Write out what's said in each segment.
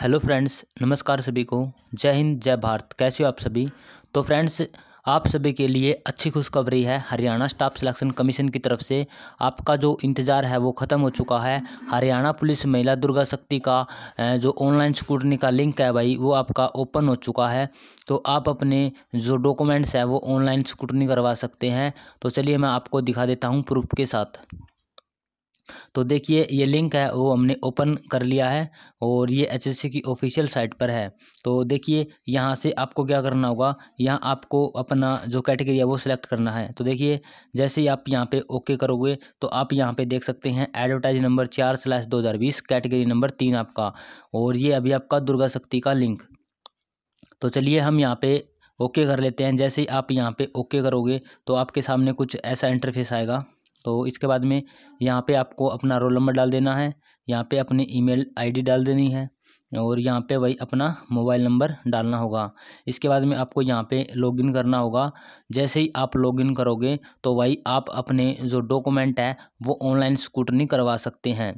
hello friends नमस्कार सभी को जय हिंद जय भारत कैसे हो आप सभी तो फ्रेंड्स आप सभी के लिए अच्छी खुशखबरी है हरियाणा स्टाफ सिलेक्शन कमीशन की तरफ से आपका जो इंतज़ार है वो ख़त्म हो चुका है हरियाणा पुलिस महिला दुर्गा शक्ति का जो ऑनलाइन स्कूटनी का लिंक है भाई वो आपका ओपन हो चुका है तो आप अपने जो डॉक्यूमेंट्स है वो ऑनलाइन स्कूटनी करवा सकते हैं तो चलिए मैं आपको दिखा देता हूँ प्रूफ के साथ तो देखिए ये लिंक है वो हमने ओपन कर लिया है और ये एचएससी की ऑफिशियल साइट पर है तो देखिए यहाँ से आपको क्या करना होगा यहाँ आपको अपना जो कैटेगरी है वो सिलेक्ट करना है तो देखिए जैसे ही आप यहाँ पे ओके करोगे तो आप यहाँ पे देख सकते हैं एडवर्टाइज नंबर चार स्लैश दो हज़ार बीस कैटेगरी नंबर तीन आपका और ये अभी आपका दुर्गा शक्ति का लिंक तो चलिए हम यहाँ पर ओके कर लेते हैं जैसे ही आप यहाँ पर ओके करोगे तो आपके सामने कुछ ऐसा इंटरफेस आएगा तो इसके बाद में यहाँ पे आपको अपना रोल नंबर डाल देना है यहाँ पे अपनी ईमेल आईडी डाल देनी है और यहाँ पे वही अपना मोबाइल नंबर डालना होगा इसके बाद में आपको यहाँ पे लॉगिन करना होगा जैसे ही आप लॉगिन करोगे तो वही आप अपने जो डॉक्यूमेंट है वो ऑनलाइन स्कूटनी करवा सकते हैं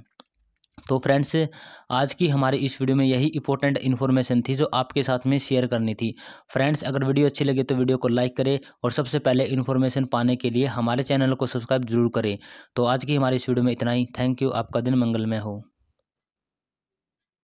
तो फ्रेंड्स आज की हमारे इस वीडियो में यही इंपॉर्टेंट इन्फॉर्मेशन थी जो आपके साथ में शेयर करनी थी फ्रेंड्स अगर वीडियो अच्छी लगे तो वीडियो को लाइक करें और सबसे पहले इन्फॉर्मेशन पाने के लिए हमारे चैनल को सब्सक्राइब जरूर करें तो आज की हमारे इस वीडियो में इतना ही थैंक यू आपका दिन मंगलमय हो